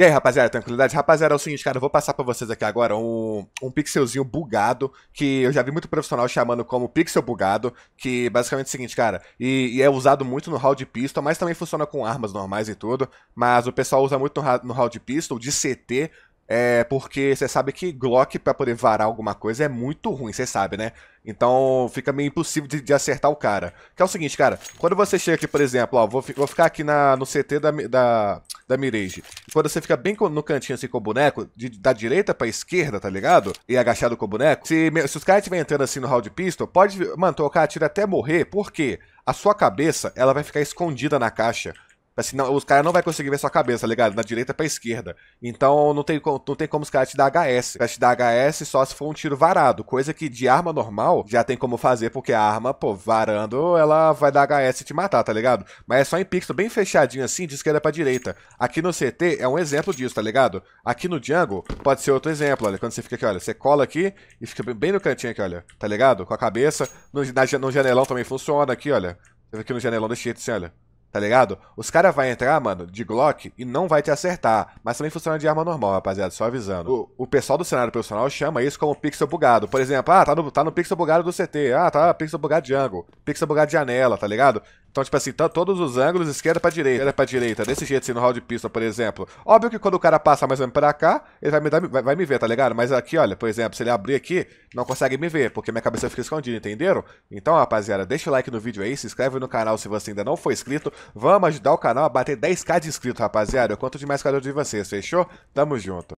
E aí, rapaziada, tranquilidade? Rapaziada, é o seguinte, cara, eu vou passar pra vocês aqui agora um, um pixelzinho bugado, que eu já vi muito profissional chamando como pixel bugado, que basicamente é o seguinte, cara, e, e é usado muito no round de pistol, mas também funciona com armas normais e tudo, mas o pessoal usa muito no, no round de pistol, de CT, é porque você sabe que Glock para poder varar alguma coisa é muito ruim, você sabe, né? Então fica meio impossível de, de, acertar o cara. Que é o seguinte, cara, quando você chega aqui, por exemplo, ó, vou, vou ficar aqui na, no CT da, da, da Mirage. Quando você fica bem no cantinho assim com o boneco, de, da direita pra esquerda, tá ligado? E agachado com o boneco, se, se os caras estiverem entrando assim no round pistol, pode, mano, o tiro até morrer, porque a sua cabeça, ela vai ficar escondida na caixa. Assim, não, os caras não vai conseguir ver sua cabeça, tá ligado? Da direita pra esquerda. Então não tem, não tem como os caras te dar HS. Vai te dar HS só se for um tiro varado. Coisa que de arma normal já tem como fazer, porque a arma, pô, varando, ela vai dar HS e te matar, tá ligado? Mas é só em pixel bem fechadinho assim, de esquerda pra direita. Aqui no CT é um exemplo disso, tá ligado? Aqui no Django pode ser outro exemplo, olha. Quando você fica aqui, olha, você cola aqui e fica bem no cantinho aqui, olha. Tá ligado? Com a cabeça. No, na, no janelão também funciona aqui, olha. Aqui no janelão desse jeito assim, olha. Tá ligado? Os caras vão entrar, mano, de Glock e não vai te acertar. Mas também funciona de arma normal, rapaziada, só avisando. O, o pessoal do cenário profissional chama isso como pixel bugado. Por exemplo, ah, tá no, tá no pixel bugado do CT. Ah, tá pixel bugado de ângulo. Pixel bugado de janela, tá ligado? Então, tipo assim, tá todos os ângulos, esquerda pra direita, esquerda pra direita, desse jeito assim, no round pistol, por exemplo. Óbvio que quando o cara passa mais ou menos pra cá, ele vai me, dar, vai, vai me ver, tá ligado? Mas aqui, olha, por exemplo, se ele abrir aqui, não consegue me ver, porque minha cabeça fica escondida, entenderam? Então, rapaziada, deixa o like no vídeo aí, se inscreve no canal se você ainda não for inscrito. Vamos ajudar o canal a bater 10k de inscritos, rapaziada. Eu conto demais com a de vocês, fechou? Tamo junto.